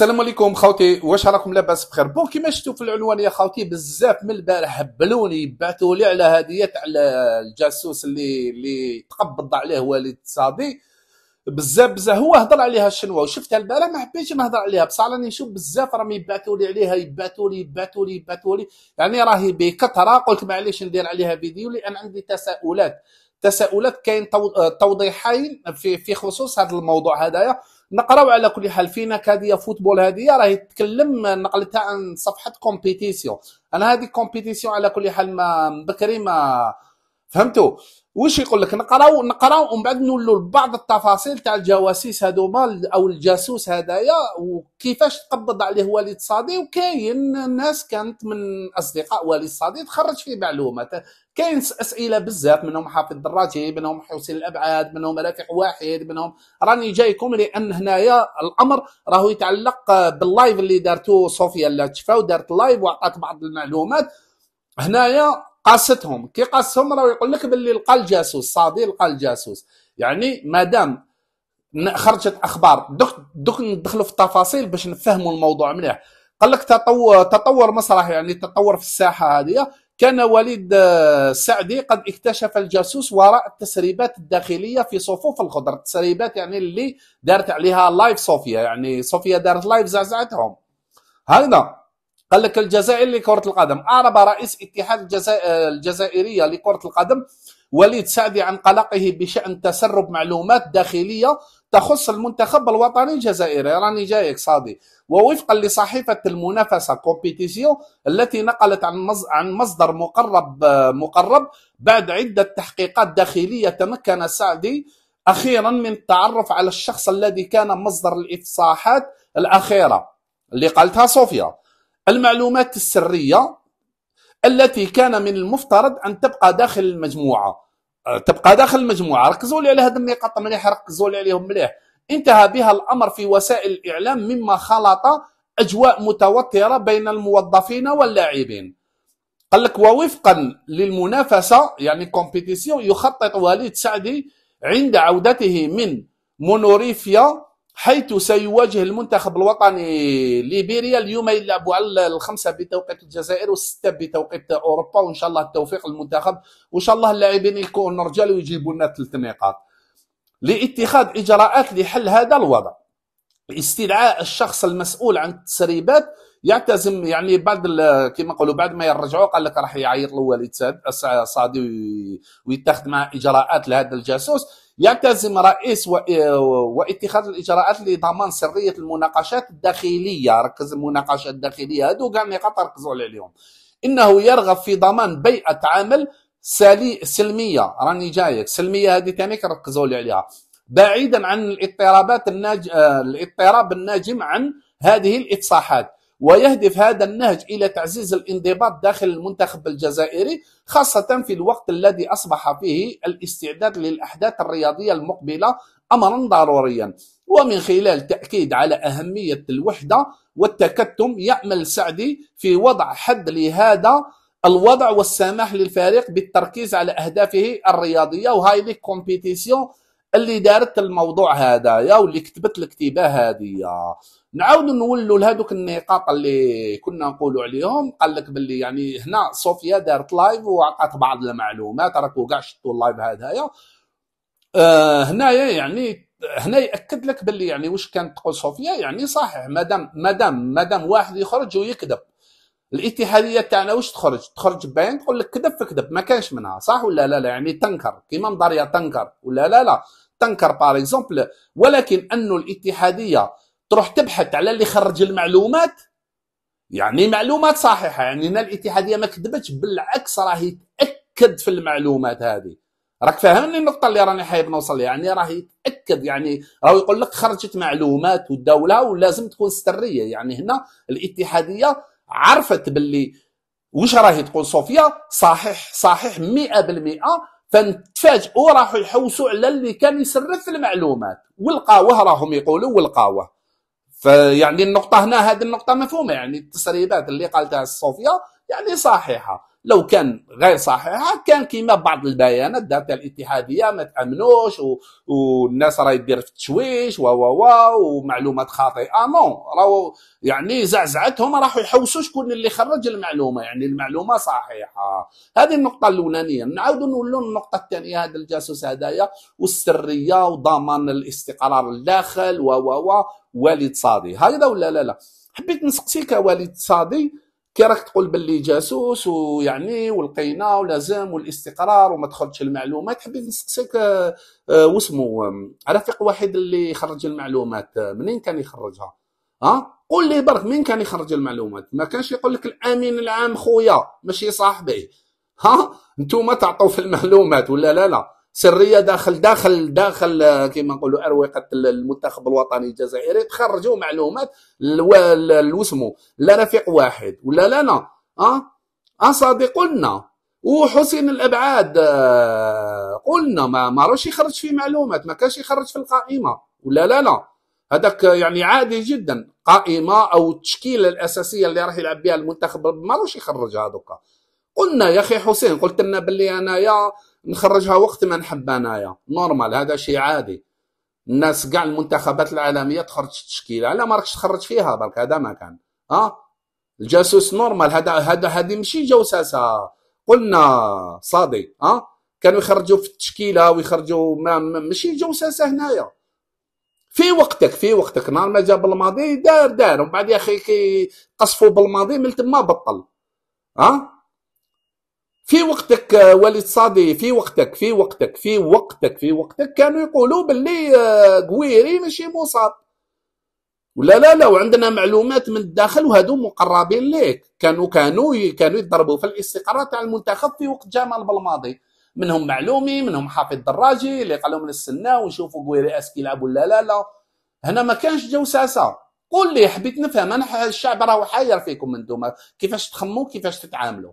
السلام عليكم خوتي واش راكم لاباس بخير بون كيما شفتوا في العنوان يا خوتي بزاف من البارح هبلوني بعثوا لي على هديه على الجاسوس اللي اللي تقبض عليه وليد صادي بزاف بزاف هو هضر عليها شنو وشفتها البارح ما حبيتش نهضر عليها بصح راني نشوف بزاف راهم يبعثوا لي عليها يبعثوا لي يبعثوا لي يبعثوا لي يعني راهي بكثره قلت معليش ندير عليها فيديو لان عندي تساؤلات تساؤلات كاين توضيحين في في خصوص هذا الموضوع هذايا نقراو على كل حال فينا كاديا فوتبول هذه راهي تكلم نقلتها عن صفحه كومبيتيسيون انا هذه كومبيتيسيون على كل حال ما بكري ما فهمتوا واش يقول لك نقراو نقراو ومن بعد نولوا لبعض التفاصيل تاع الجواسيس هذوما او الجاسوس هذايا وكيفاش تقبض عليه وليد صادي وكاين ناس كانت من اصدقاء وليد صادي تخرج فيه معلومات كاين اسئله بزاف منهم حافظ الدراجي منهم حسين الابعاد منهم رافع واحد منهم راني جايكم لان هنايا الامر راهو يتعلق باللايف اللي دارته صوفيا لاتشفا ودارت لايف وعطات بعض المعلومات هنايا قاستهم كي قاسهم راه يقول لك باللي لقى الجاسوس صادي لقى الجاسوس يعني مادام خرجت اخبار دوك دوك ندخلوا في التفاصيل باش نفهموا الموضوع مليح قال لك تطور تطور مسرح يعني تطور في الساحه هذه كان وليد السعدي آه، قد اكتشف الجاسوس وراء التسريبات الداخليه في صفوف الخضر التسريبات يعني اللي دارت عليها لايف صوفيا يعني صوفيا دارت لايف زعزعتهم هكذا قال لك الجزائر لكرة القدم أعرب رئيس اتحاد الجزائرية لكرة القدم وليد سعدي عن قلقه بشأن تسرب معلومات داخلية تخص المنتخب الوطني الجزائري راني جايك صادي ووفقا لصحيفة المنافسة كومبيتيسيون التي نقلت عن عن مصدر مقرب مقرب بعد عدة تحقيقات داخلية تمكن سعدي أخيرا من التعرف على الشخص الذي كان مصدر الإفصاحات الأخيرة اللي قالتها صوفيا المعلومات السرية التي كان من المفترض أن تبقى داخل المجموعة أه، تبقى داخل المجموعة ركزوا لي على هذه النقاط مليح ركزوا لي عليهم مليح انتهى بها الأمر في وسائل الإعلام مما خلط أجواء متوترة بين الموظفين واللاعبين قال لك ووفقا للمنافسة يعني كومبيتيسيون يخطط وليد سعدي عند عودته من مونوريفيا حيث سيواجه المنتخب الوطني ليبيريا اليوم يلعبوا على الخمسة بتوقيت الجزائر والستة بتوقيت أوروبا وإن شاء الله التوفيق للمنتخب وإن شاء الله اللاعبين يكونوا رجال ويجيبوا لنا ثلاث نقاط لاتخاذ إجراءات لحل هذا الوضع استدعاء الشخص المسؤول عن التسريبات يعتزم يعني بعد كما نقولوا بعد ما يرجعوا قال لك راح يعيط له والد صادي ويتخذ معه اجراءات لهذا الجاسوس يلتزم رئيس آه، واتخاذ الاجراءات لضمان سريه المناقشات الداخليه ركز المناقشات الداخليه هذو كاع النقاط ركزوا عليهم انه يرغب في ضمان بيئه عمل سلي سلميه راني جايك سلميه هذه ثاني ركزوا لي عليها بعيدا عن الاضطرابات الناج... آه، الاضطراب الناجم عن هذه الافصاحات ويهدف هذا النهج إلى تعزيز الانضباط داخل المنتخب الجزائري خاصة في الوقت الذي أصبح فيه الاستعداد للأحداث الرياضية المقبلة أمرا ضروريا ومن خلال تأكيد على أهمية الوحدة والتكتم يأمل سعدي في وضع حد لهذا الوضع والسماح للفريق بالتركيز على أهدافه الرياضية وهاي لي كومبيتيسيون اللي دارت الموضوع هذايا واللي كتبت الكتيبه هذه نعاود نولوا لهذوك النقاط اللي كنا نقولوا عليهم قال لك باللي يعني هنا صوفيا دارت لايف وعطات بعض المعلومات راكو كاع شفتوا اللايف هذايا آه هنايا يعني هنا ياكد لك باللي يعني واش كانت تقول صوفيا يعني صحيح مادام مادام مادام واحد يخرج ويكذب الاتحاديه تاعنا واش تخرج تخرج باين تقول لك كذب في كذب ما كانش منها صح ولا لا لا يعني تنكر كيما مضاريا تنكر ولا لا لا تنكر بار اكزومبل ولكن انه الاتحاديه تروح تبحث على اللي خرج المعلومات يعني معلومات صحيحه يعني هنا الاتحاديه ما كذبتش بالعكس راهي تاكد في المعلومات هذه راك فاهمني النقطه اللي راني حايب نوصل يعني راه يتاكد يعني راهو يقول لك خرجت معلومات والدوله ولازم تكون سريه يعني هنا الاتحاديه عرفت باللي واش راهي تقول صوفيا صحيح صحيح مئة بالمئة فنتفاجئوا راحوا يحوسوا على اللي كان يسرف المعلومات والقاوه راهم يقولوا والقاوه فيعني النقطه هنا هذه النقطه مفهومه يعني التسريبات اللي قالتها صوفيا يعني صحيحه لو كان غير صحيحه كان كيما بعض البيانات دارت الاتحاديه ما تامنوش والناس راهي دير في التشويش و و و ومعلومات خاطئه آه، نو راهو يعني زعزعتهم راحوا يحوسوا شكون اللي خرج المعلومه يعني المعلومه صحيحه هذه النقطه الاولانيه نعاودوا نولوا النقطه الثانيه هذا الجاسوس هذايا والسريه وضمان الاستقرار الداخل و و و والد صادي هكذا ولا لا لا حبيت نسقسيك والد صادي كي راك تقول باللي جاسوس ويعني ولقينا ولازم والاستقرار وما تخرجش المعلومات حبيت نسقسيك آه، آه، واسمو آه، رفيق واحد اللي خرج المعلومات منين كان يخرجها ها قول لي برك منين كان يخرج المعلومات ما كانش يقول لك الامين العام خويا ماشي صاحبي ها ما تعطوا في المعلومات ولا لا لا سريه داخل داخل داخل آه، كما نقولوا اروقه المنتخب الوطني الجزائري تخرجوا معلومات لوسمو لا رفيق واحد ولا لنا اه اه قلنا وحسين الابعاد آه، قلنا ما ما روش يخرج في معلومات ما كانش يخرج في القائمه ولا لا لا هذاك يعني عادي جدا قائمه او التشكيله الاساسيه اللي راح يلعب بها المنتخب ما روش يخرج هذوك قلنا يا اخي حسين قلت لنا باللي انايا نخرجها وقت ما نحب انايا نورمال هذا شيء عادي الناس كاع المنتخبات العالميه تخرج تشكيله على ما راكش تخرج فيها برك هذا ما كان اه الجاسوس نورمال هذا هذا هذه ماشي جوساسه قلنا صادي اه كانوا يخرجوا في التشكيله ويخرجوا ما ماشي جوساسه هنايا في وقتك في وقتك نهار ما جا بالماضي دار دار ومن بعد يا اخي كي قصفوا بالماضي من تما بطل ها في وقتك آه، وليد صادي في وقتك في وقتك في وقتك في وقتك كانوا يقولوا باللي آه، قويري ماشي مصاب ولا لا لا وعندنا معلومات من الداخل وهادو مقربين ليك كانوا كانوا كانوا يضربوا في الاستقرار تاع المنتخب في وقت جمال بالماضي منهم معلومي منهم حافظ دراجي اللي قالوا من السنه ونشوفوا قويري اس يلعب ولا لا لا هنا ما كانش جو ساسه قول لي حبيت نفهم انا الشعب راهو حاير فيكم انتوما كيفاش تخموا كيفاش تتعاملوا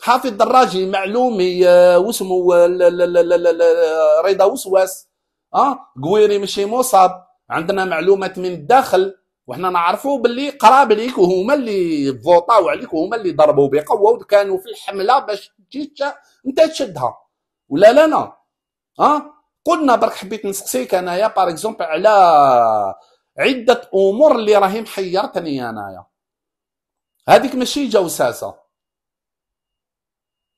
حافظ دراجي معلومي آه، واسمو آه، آه، رضا وسواس اه قويري ماشي مصاب عندنا معلومات من الداخل وحنا نعرفوا باللي قراب ليك وهما اللي فوطاو عليك وهما اللي ضربوا بقوه وكانوا في الحمله باش تجي انت تشدها ولا لا لا اه قلنا برك حبيت نسقسيك انايا بار اكزومبل على عده امور اللي راهي محيرتني انايا هذيك ماشي جوساسه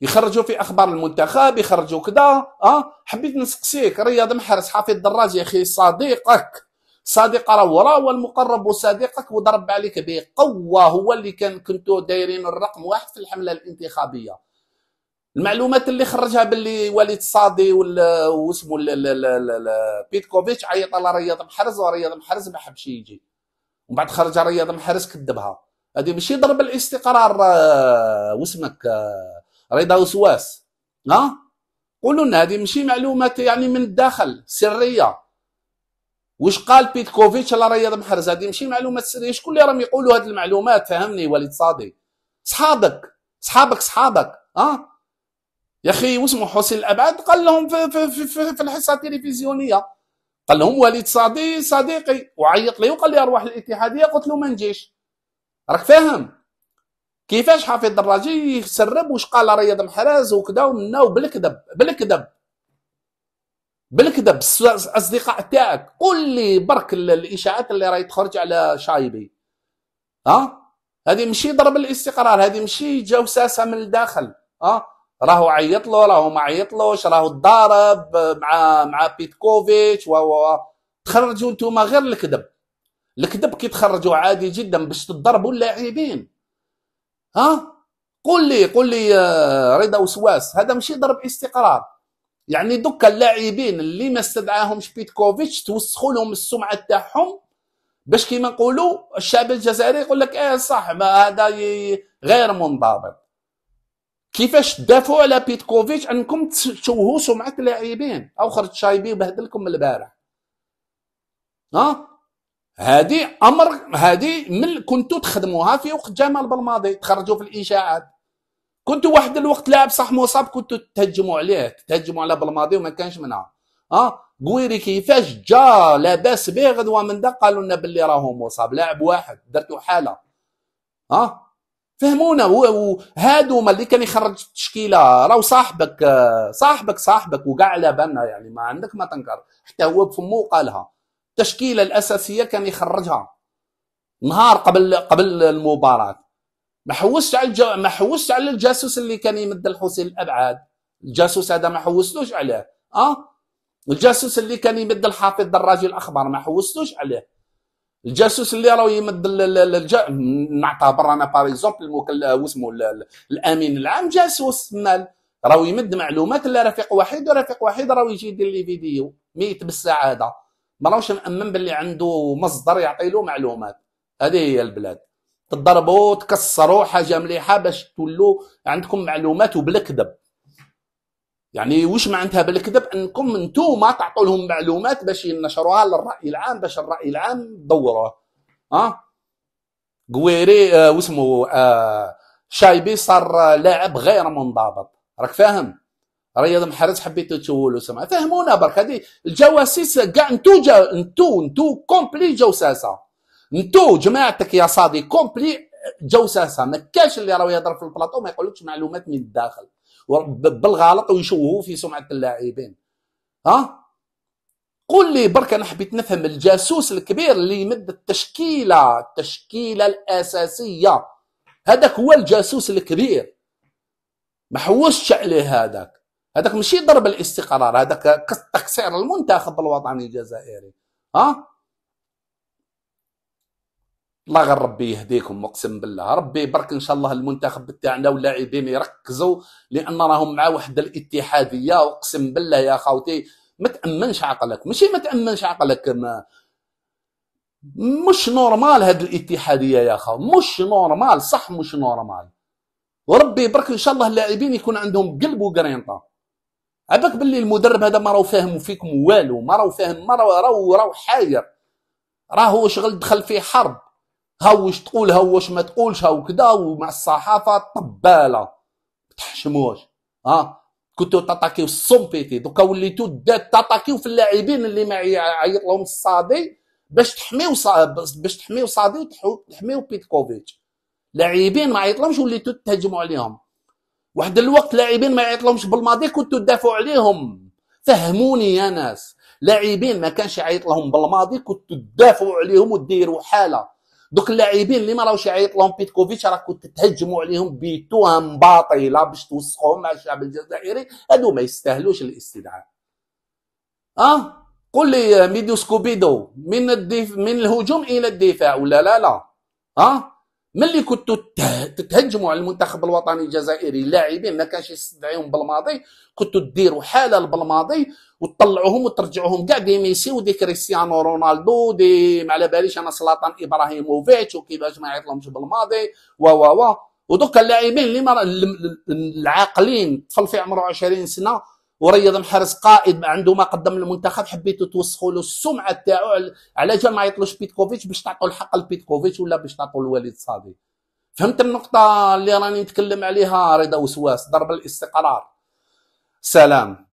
يخرجوا في اخبار المنتخب يخرجوا كذا اه حبيت نسقسيك رياض محرز حافظ الدراج يا اخي صديقك صديق راه وراه والمقرب صديقك وضرب عليك بقوه هو اللي كان كنتو دايرين الرقم واحد في الحمله الانتخابيه المعلومات اللي خرجها باللي وليد صادي واسمو بيتكوفيتش عيط على رياض محرز ورياض محرز ما حبش يجي ومن بعد خرج رياض محرز كذبها هذه ماشي ضرب الاستقرار آه، واسمك آه، رضا وسواس ها قولوا لنا هذه ماشي معلومات يعني من الداخل سريه واش قال بيتكوفيتش على رياض محرز هذه ماشي معلومات سريه شكون اللي راهم يقولوا هذه المعلومات فهمني وليد صادي صحابك صحابك صحابك اه يا اخي واسمه حسين الابعاد قال لهم في, في, في, في الحصه التلفزيونيه قال لهم وليد صادي صديقي وعيط لي وقال لي اروح الاتحاديه قلت له ما نجيش راك فاهم كيفاش حفيظ الدراجي يسرب واش قال رياض محراز وكذا ومنا وبالكذب بالكذب بالكذب الاصدقاء تاعك قول لي برك الاشاعات اللي راهي تخرج على شايبي ها آه؟ هذه ماشي ضرب الاستقرار هذه ماشي جوساسه من الداخل ها آه؟ راهو عيط له راهو ما عيطلوش راهو تضارب مع مع بيتكوفيتش و تخرجوا انتم غير الكذب الكذب كي تخرجوا عادي جدا باش تضربوا اللاعبين ها قول لي قول لي رضا وسواس هذا ماشي ضرب استقرار يعني دوكا اللاعبين اللي ما استدعاهمش بيتكوفيتش توسخوا لهم السمعه تاعهم باش كيما نقولوا الشعب الجزائري يقول لك ايه صح ما هذا غير منضبط كيفاش تدافعوا على بيتكوفيتش انكم تشوهوا سمعه اللاعبين او خرج شايبي وبهدلكم البارح ها هذه امر هذه من كنتو تخدموها في وقت جمال بالماضي تخرجوا في الاشاعات كنتو واحد الوقت لاعب صح مصاب كنتو تهجموا عليه تهجموا على بالماضي وما كانش منها اه قويري كيفاش جا لاباس به غدوه من ده قالوا لنا باللي راهو مصاب لاعب واحد درتو حاله اه فهمونا هادو ما اللي كان يخرج التشكيله راهو صاحبك آه، صاحبك صاحبك وكاع على بالنا يعني ما عندك ما تنكر حتى هو بفمو قالها التشكيله الاساسيه كان يخرجها نهار قبل قبل المباراه ما حوسش على الجو... ما حوسش على الجاسوس اللي كان يمد الحسين الابعاد الجاسوس هذا ما حوستوش عليه اه الجاسوس اللي كان يمد الحافظ دراجي الاخبار ما حوستوش عليه الجاسوس اللي راه يمد الج... نعتبر انا باغ اكزومبل المكل... آه، واسمو الامين العام جاسوس مال راه يمد معلومات لرفيق رفيق وحيد ورفيق وحيد راه يجي يدير لي فيديو ميت بالسعاده ما راهوش مامن باللي عنده مصدر يعطي له معلومات هذه هي البلاد تضربوا تكسروا حاجه مليحه باش تولوا عندكم معلومات وبالكذب يعني واش معناتها بالكذب انكم نتوما تعطوا لهم معلومات باش ينشروها للراي العام باش الراي العام دوره اه قويري آه واسمه آه شايبي صار لاعب غير منضبط راك فاهم رياض محرز حبيت تشولوا سمع فهمونا برك هذه الجواسيس كاع انتو جا انتو انتو كومبلي جوساسه انتو جماعتك يا صادي كومبلي جوساسه ما كاش اللي راه يهضر في البلاطو ما يقولكش معلومات من الداخل بالغلط ويشوهوا في سمعه اللاعبين ها قول لي برك انا حبيت نفهم الجاسوس الكبير اللي يمد التشكيله التشكيله الاساسيه هذاك هو الجاسوس الكبير ما حوسش عليه هذاك هذاك ماشي ضرب الاستقرار هذاك تكسير المنتخب الوطني الجزائري ها الله غير ربي يهديكم اقسم بالله ربي يبارك ان شاء الله المنتخب تاعنا واللاعبين يركزوا لان راهم مع واحد الاتحاديه اقسم بالله يا خوتي ما تامنش عقلك ماشي ما تامنش عقلك ما مش نورمال هاد الاتحاديه يا خو مش نورمال صح مش نورمال وربي يبارك ان شاء الله اللاعبين يكون عندهم قلب وقرينطه عباك باللي المدرب هذا ما راهو فاهم فيكم والو ما راهو فاهم ما راهو راهو حاير راهو شغل دخل في حرب هاو واش تقول هاو واش ما تقولش هاو كدا ومع الصحافه طباله ما تحشموش ها كنتو تاتاكيو السومبيتي دوكا وليتو تاتاكيو في اللاعبين اللي ما يعيط لهم الصادي باش تحميو باش تحميو صادي وتحميو بيتكوفيتش لاعبين ما لهمش وليتو تهجموا عليهم واحد الوقت لاعبين ما يعيطلهمش بالماضي كنتو تدافعوا عليهم فهموني يا ناس لاعبين ما كانش يعيط لهم بالماضي كنتو تدافعوا عليهم وديروا حاله دوك اللاعبين اللي ما راهوش يعيط لهم بيتكوفيتش راه كنت تهجموا عليهم بتهم باطله باش توسخوهم مع الشعب الجزائري هادو ما يستاهلوش الاستدعاء اه قول لي ميديو سكوبيدو من الدف... من الهجوم الى الدفاع ولا لا لا ها آه؟ ملي كنتوا تتهجموا على المنتخب الوطني الجزائري اللاعبين ما كانش يستدعيهم بالماضي كنتوا ديروا حاله بالماضي وتطلعوهم وترجعوهم كاع دي ميسي ودي كريستيانو رونالدو دي ما على باليش انا سلطان ابراهيموفيتش وكيفاش ما يعيطلهمش بالماضي و و و ودوك اللاعبين اللي العاقلين طفل في عمره 20 سنه ورياض محرز قائد عنده ما قدم للمنتخب حبيتوا توسخوا له السمعه تاعو على جال ما يطلوش بيتكوفيتش باش تعطوا الحق لبيتكوفيتش ولا باش تعطوا الوالد صادي فهمت النقطه اللي راني نتكلم عليها رضا وسواس ضرب الاستقرار سلام